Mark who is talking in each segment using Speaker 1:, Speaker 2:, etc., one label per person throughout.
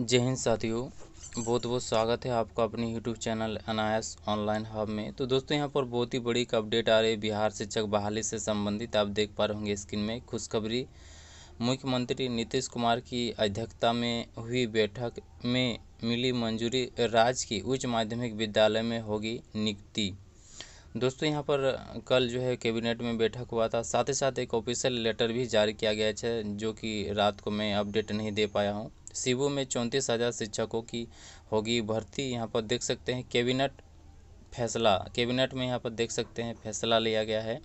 Speaker 1: जय हिंद साथियों बहुत बहुत स्वागत है आपका अपने YouTube channel Anayas online hub में तो दोस्तों यहाँ पर बहुत ही बड़ी एक अपडेट आ रही है बिहार शिक्षक बहाली से संबंधित आप देख पा रहे होंगे स्क्रीन में खुशखबरी मुख्यमंत्री नीतीश कुमार की अध्यक्षता में हुई बैठक में मिली मंजूरी राज्य की उच्च माध्यमिक विद्यालय में होगी नियुक्ति दोस्तों यहाँ पर कल जो है कैबिनेट में बैठक हुआ था साथ ही साथ एक ऑफिशियल लेटर भी जारी किया गया है जो कि रात को मैं अपडेट नहीं दे पाया हूँ सीबू में चौंतीस हज़ार शिक्षकों की होगी भर्ती यहाँ पर देख सकते हैं कैबिनेट फैसला कैबिनेट में यहाँ पर देख सकते हैं फैसला लिया गया है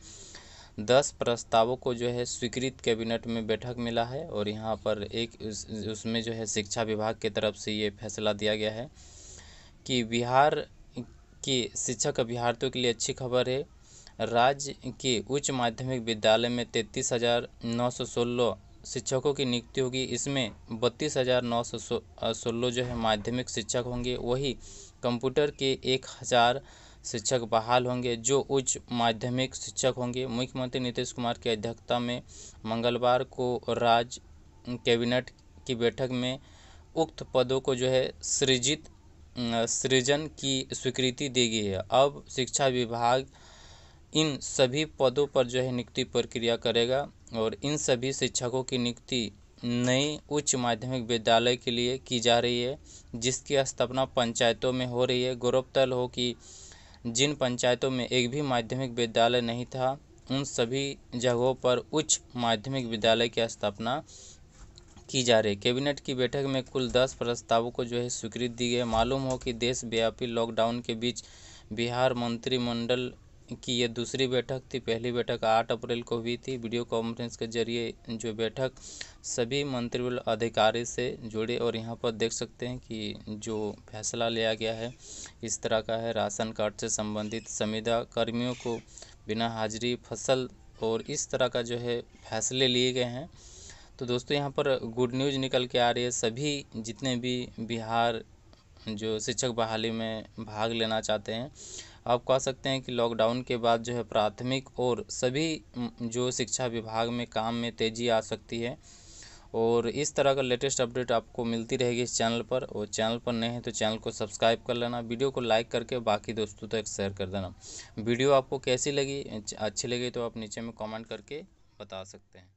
Speaker 1: दस प्रस्तावों को जो है स्वीकृत कैबिनेट में बैठक मिला है और यहाँ पर एक उस, उसमें जो है शिक्षा विभाग की तरफ से ये फैसला दिया गया है कि बिहार के शिक्षक अभ्यार्थियों के लिए अच्छी खबर है राज्य के उच्च माध्यमिक विद्यालय में तैंतीस हज़ार नौ सौ सोलह शिक्षकों की नियुक्ति होगी इसमें बत्तीस हज़ार नौ सौ सो सोलह जो है माध्यमिक शिक्षक होंगे वही कंप्यूटर के एक हज़ार शिक्षक बहाल होंगे जो उच्च माध्यमिक शिक्षक होंगे मुख्यमंत्री नीतीश कुमार की अध्यक्षता में मंगलवार को राज्य कैबिनेट की बैठक में उक्त पदों को जो है सृजित सृजन की स्वीकृति दी गई है अब शिक्षा विभाग इन सभी पदों पर जो है नियुक्ति प्रक्रिया करेगा और इन सभी शिक्षकों की नियुक्ति नई उच्च माध्यमिक विद्यालय के लिए की जा रही है जिसकी स्थापना पंचायतों में हो रही है गौरवतल हो कि जिन पंचायतों में एक भी माध्यमिक विद्यालय नहीं था उन सभी जगहों पर उच्च माध्यमिक विद्यालय की स्थापना की जा रही है कैबिनेट की बैठक में कुल दस प्रस्तावों को जो है स्वीकृति दी गई मालूम हो कि देशव्यापी लॉकडाउन के बीच बिहार मंत्रिमंडल कि ये दूसरी बैठक थी पहली बैठक आठ अप्रैल को हुई थी वीडियो कॉन्फ्रेंस के जरिए जो बैठक सभी मंत्रिमंडल अधिकारी से जुड़े और यहाँ पर देख सकते हैं कि जो फैसला लिया गया है इस तरह का है राशन कार्ड से संबंधित संविदा कर्मियों को बिना हाजिरी फसल और इस तरह का जो है फैसले लिए गए हैं तो दोस्तों यहाँ पर गुड न्यूज़ निकल के आ रही है सभी जितने भी बिहार जो शिक्षक बहाली में भाग लेना चाहते हैं आप कह सकते हैं कि लॉकडाउन के बाद जो है प्राथमिक और सभी जो शिक्षा विभाग में काम में तेज़ी आ सकती है और इस तरह का लेटेस्ट अपडेट आपको मिलती रहेगी इस चैनल पर और चैनल पर नहीं है तो चैनल को सब्सक्राइब कर लेना वीडियो को लाइक करके बाकी दोस्तों तक शेयर कर देना वीडियो आपको कैसी लगी अच्छी लगी तो आप नीचे में कमेंट करके बता सकते हैं